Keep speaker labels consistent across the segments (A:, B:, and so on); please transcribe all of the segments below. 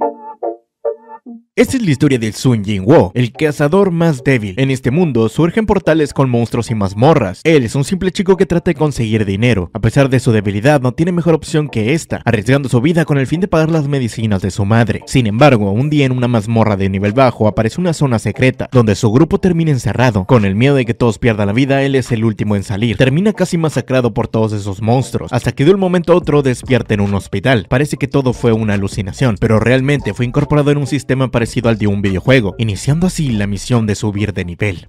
A: Thank you. Esta es la historia del Sun Jin Wo, el cazador más débil. En este mundo surgen portales con monstruos y mazmorras. Él es un simple chico que trata de conseguir dinero. A pesar de su debilidad, no tiene mejor opción que esta, arriesgando su vida con el fin de pagar las medicinas de su madre. Sin embargo, un día en una mazmorra de nivel bajo aparece una zona secreta, donde su grupo termina encerrado. Con el miedo de que todos pierdan la vida, él es el último en salir. Termina casi masacrado por todos esos monstruos, hasta que de un momento a otro despierta en un hospital. Parece que todo fue una alucinación, pero realmente fue incorporado en un sistema parecido al de un videojuego, iniciando así la misión de subir de nivel.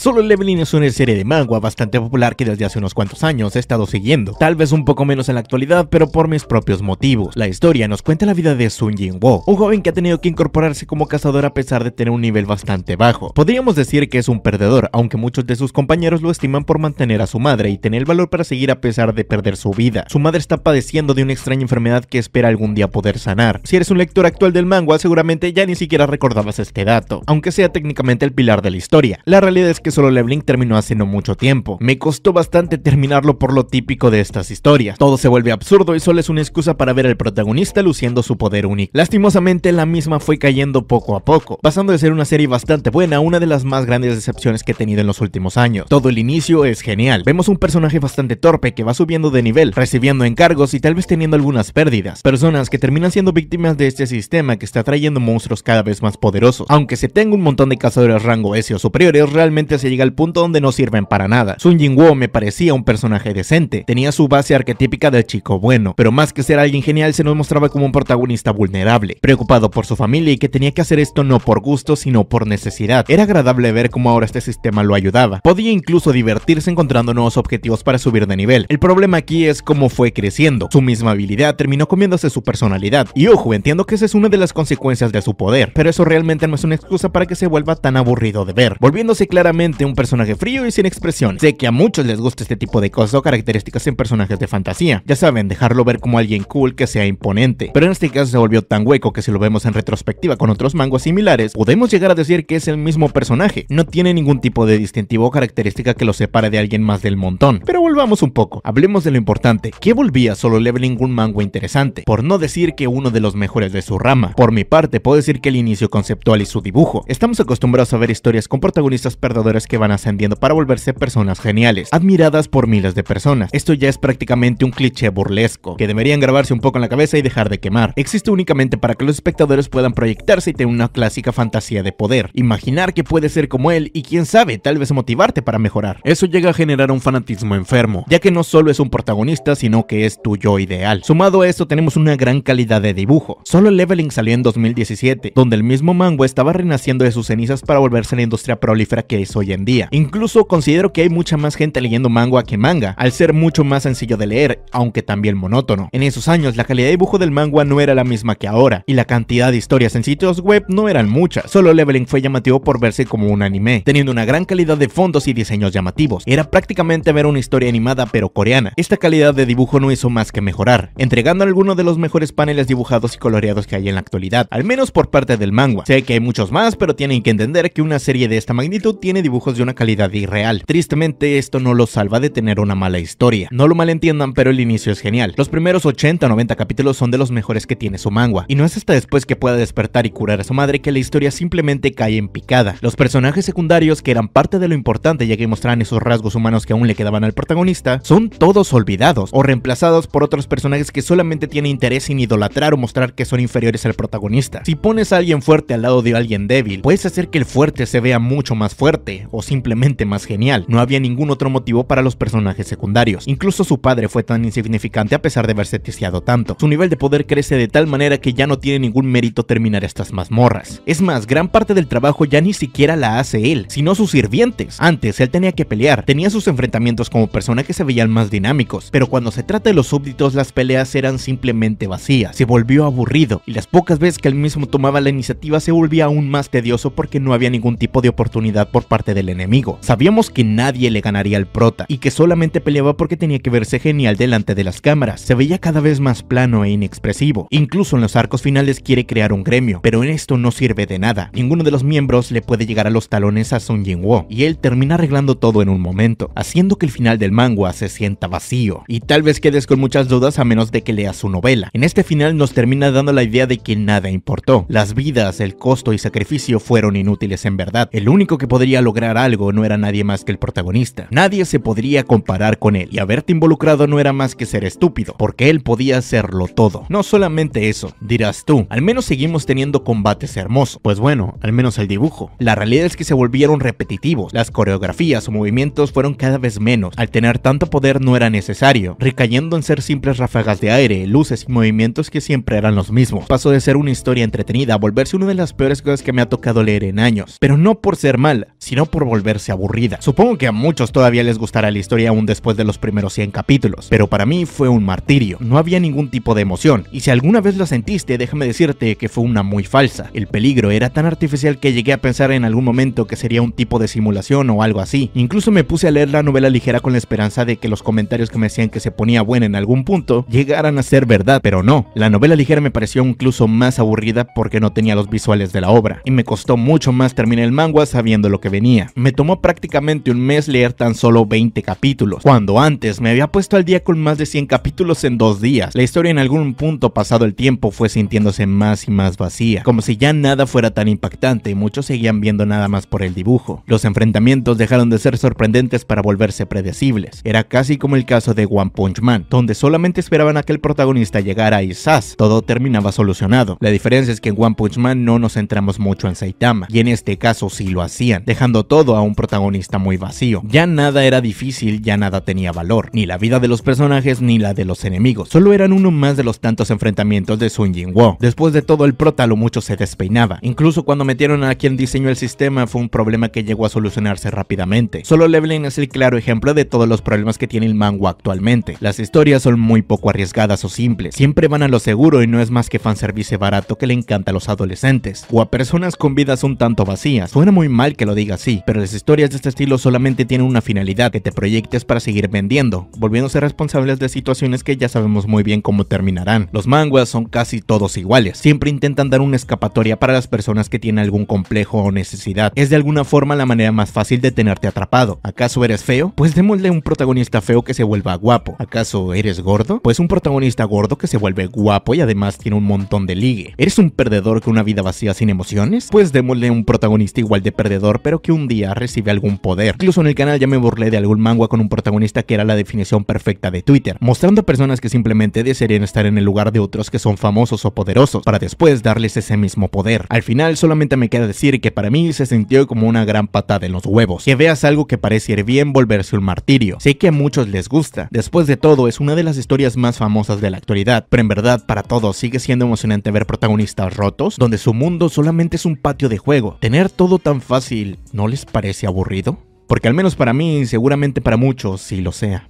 A: Solo Leveling es una serie de manga bastante popular que desde hace unos cuantos años he estado siguiendo, tal vez un poco menos en la actualidad, pero por mis propios motivos. La historia nos cuenta la vida de Sun jin Wo, un joven que ha tenido que incorporarse como cazador a pesar de tener un nivel bastante bajo. Podríamos decir que es un perdedor, aunque muchos de sus compañeros lo estiman por mantener a su madre y tener el valor para seguir a pesar de perder su vida. Su madre está padeciendo de una extraña enfermedad que espera algún día poder sanar. Si eres un lector actual del manga, seguramente ya ni siquiera recordabas este dato, aunque sea técnicamente el pilar de la historia. La realidad es que solo Leveling terminó hace no mucho tiempo. Me costó bastante terminarlo por lo típico de estas historias. Todo se vuelve absurdo y solo es una excusa para ver al protagonista luciendo su poder único. Lastimosamente la misma fue cayendo poco a poco, pasando de ser una serie bastante buena a una de las más grandes decepciones que he tenido en los últimos años. Todo el inicio es genial. Vemos un personaje bastante torpe que va subiendo de nivel, recibiendo encargos y tal vez teniendo algunas pérdidas. Personas que terminan siendo víctimas de este sistema que está trayendo monstruos cada vez más poderosos. Aunque se tenga un montón de cazadores rango S o superiores, realmente se llega al punto donde no sirven para nada. Sun Jinwoo me parecía un personaje decente, tenía su base arquetípica del chico bueno, pero más que ser alguien genial se nos mostraba como un protagonista vulnerable, preocupado por su familia y que tenía que hacer esto no por gusto sino por necesidad. Era agradable ver cómo ahora este sistema lo ayudaba. Podía incluso divertirse encontrando nuevos objetivos para subir de nivel. El problema aquí es cómo fue creciendo. Su misma habilidad terminó comiéndose su personalidad. Y ojo, entiendo que esa es una de las consecuencias de su poder, pero eso realmente no es una excusa para que se vuelva tan aburrido de ver, volviéndose claramente un personaje frío y sin expresión. Sé que a muchos les gusta este tipo de cosas o características en personajes de fantasía. Ya saben, dejarlo ver como alguien cool que sea imponente. Pero en este caso se volvió tan hueco que si lo vemos en retrospectiva con otros mangos similares, podemos llegar a decir que es el mismo personaje. No tiene ningún tipo de distintivo o característica que lo separe de alguien más del montón. Pero volvamos un poco, hablemos de lo importante. ¿Qué volvía Solo Leveling un mango interesante? Por no decir que uno de los mejores de su rama. Por mi parte, puedo decir que el inicio conceptual y su dibujo. Estamos acostumbrados a ver historias con protagonistas perdedores que van ascendiendo para volverse personas geniales, admiradas por miles de personas. Esto ya es prácticamente un cliché burlesco, que deberían grabarse un poco en la cabeza y dejar de quemar. Existe únicamente para que los espectadores puedan proyectarse y tener una clásica fantasía de poder, imaginar que puede ser como él y quién sabe, tal vez motivarte para mejorar. Eso llega a generar un fanatismo enfermo, ya que no solo es un protagonista, sino que es tu yo ideal. Sumado a esto tenemos una gran calidad de dibujo. Solo Leveling salió en 2017, donde el mismo Mango estaba renaciendo de sus cenizas para volverse la industria prolífera que es hoy en día. Incluso considero que hay mucha más gente leyendo manga que manga, al ser mucho más sencillo de leer, aunque también monótono. En esos años la calidad de dibujo del manga no era la misma que ahora, y la cantidad de historias en sitios web no eran muchas, solo Leveling fue llamativo por verse como un anime, teniendo una gran calidad de fondos y diseños llamativos. Era prácticamente ver una historia animada pero coreana. Esta calidad de dibujo no hizo más que mejorar, entregando algunos de los mejores paneles dibujados y coloreados que hay en la actualidad, al menos por parte del manga. Sé que hay muchos más, pero tienen que entender que una serie de esta magnitud tiene de una calidad irreal. Tristemente, esto no lo salva de tener una mala historia. No lo malentiendan, pero el inicio es genial. Los primeros 80 o 90 capítulos son de los mejores que tiene su manga, y no es hasta después que pueda despertar y curar a su madre que la historia simplemente cae en picada. Los personajes secundarios, que eran parte de lo importante ya que mostraban esos rasgos humanos que aún le quedaban al protagonista, son todos olvidados o reemplazados por otros personajes que solamente tienen interés en idolatrar o mostrar que son inferiores al protagonista. Si pones a alguien fuerte al lado de alguien débil, puedes hacer que el fuerte se vea mucho más fuerte, o simplemente más genial. No había ningún otro motivo para los personajes secundarios. Incluso su padre fue tan insignificante a pesar de haberse ticiado tanto. Su nivel de poder crece de tal manera que ya no tiene ningún mérito terminar estas mazmorras. Es más, gran parte del trabajo ya ni siquiera la hace él, sino sus sirvientes. Antes él tenía que pelear, tenía sus enfrentamientos como persona que se veían más dinámicos, pero cuando se trata de los súbditos las peleas eran simplemente vacías, se volvió aburrido y las pocas veces que él mismo tomaba la iniciativa se volvía aún más tedioso porque no había ningún tipo de oportunidad por parte del enemigo. Sabíamos que nadie le ganaría al prota y que solamente peleaba porque tenía que verse genial delante de las cámaras. Se veía cada vez más plano e inexpresivo. Incluso en los arcos finales quiere crear un gremio, pero en esto no sirve de nada. Ninguno de los miembros le puede llegar a los talones a Sun Wo, y él termina arreglando todo en un momento, haciendo que el final del manga se sienta vacío. Y tal vez quedes con muchas dudas a menos de que leas su novela. En este final nos termina dando la idea de que nada importó. Las vidas, el costo y sacrificio fueron inútiles en verdad. El único que podría lograr algo no era nadie más que el protagonista. Nadie se podría comparar con él y haberte involucrado no era más que ser estúpido, porque él podía hacerlo todo. No solamente eso, dirás tú, al menos seguimos teniendo combates hermosos. Pues bueno, al menos el dibujo. La realidad es que se volvieron repetitivos, las coreografías o movimientos fueron cada vez menos, al tener tanto poder no era necesario, recayendo en ser simples ráfagas de aire, luces y movimientos que siempre eran los mismos. Pasó de ser una historia entretenida a volverse una de las peores cosas que me ha tocado leer en años, pero no por ser mal, sino por volverse aburrida. Supongo que a muchos todavía les gustará la historia aún después de los primeros 100 capítulos, pero para mí fue un martirio. No había ningún tipo de emoción, y si alguna vez la sentiste, déjame decirte que fue una muy falsa. El peligro era tan artificial que llegué a pensar en algún momento que sería un tipo de simulación o algo así. Incluso me puse a leer la novela ligera con la esperanza de que los comentarios que me decían que se ponía buena en algún punto llegaran a ser verdad, pero no. La novela ligera me pareció incluso más aburrida porque no tenía los visuales de la obra, y me costó mucho más terminar el manga sabiendo lo que venía me tomó prácticamente un mes leer tan solo 20 capítulos, cuando antes me había puesto al día con más de 100 capítulos en dos días. La historia en algún punto pasado el tiempo fue sintiéndose más y más vacía, como si ya nada fuera tan impactante y muchos seguían viendo nada más por el dibujo. Los enfrentamientos dejaron de ser sorprendentes para volverse predecibles. Era casi como el caso de One Punch Man, donde solamente esperaban a que el protagonista llegara y ¡zas! Todo terminaba solucionado. La diferencia es que en One Punch Man no nos centramos mucho en Saitama, y en este caso sí lo hacían, dejando todo a un protagonista muy vacío. Ya nada era difícil, ya nada tenía valor, ni la vida de los personajes ni la de los enemigos, solo eran uno más de los tantos enfrentamientos de Sun Wo, Después de todo el prota lo mucho se despeinaba, incluso cuando metieron a quien diseñó el sistema fue un problema que llegó a solucionarse rápidamente. Solo Leveling es el claro ejemplo de todos los problemas que tiene el mango actualmente. Las historias son muy poco arriesgadas o simples, siempre van a lo seguro y no es más que fanservice barato que le encanta a los adolescentes, o a personas con vidas un tanto vacías, suena muy mal que lo diga así, pero las historias de este estilo solamente tienen una finalidad, que te proyectes para seguir vendiendo, volviéndose responsables de situaciones que ya sabemos muy bien cómo terminarán. Los manguas son casi todos iguales, siempre intentan dar una escapatoria para las personas que tienen algún complejo o necesidad. Es de alguna forma la manera más fácil de tenerte atrapado. ¿Acaso eres feo? Pues démosle un protagonista feo que se vuelva guapo. ¿Acaso eres gordo? Pues un protagonista gordo que se vuelve guapo y además tiene un montón de ligue. ¿Eres un perdedor con una vida vacía sin emociones? Pues démosle un protagonista igual de perdedor pero que un día recibe algún poder. Incluso en el canal ya me burlé de algún manga con un protagonista que era la definición perfecta de Twitter, mostrando a personas que simplemente desearían estar en el lugar de otros que son famosos o poderosos, para después darles ese mismo poder. Al final solamente me queda decir que para mí se sintió como una gran patada en los huevos, que veas algo que parece ir bien volverse un martirio. Sé que a muchos les gusta, después de todo es una de las historias más famosas de la actualidad, pero en verdad para todos sigue siendo emocionante ver protagonistas rotos, donde su mundo solamente es un patio de juego. Tener todo tan fácil no les parece aburrido? Porque al menos para mí, seguramente para muchos, sí lo sea.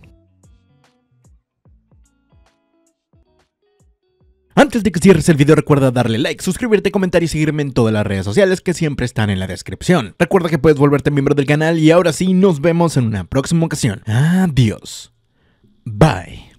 A: Antes de que cierres el video recuerda darle like, suscribirte, comentar y seguirme en todas las redes sociales que siempre están en la descripción. Recuerda que puedes volverte miembro del canal y ahora sí nos vemos en una próxima ocasión. Adiós. Bye.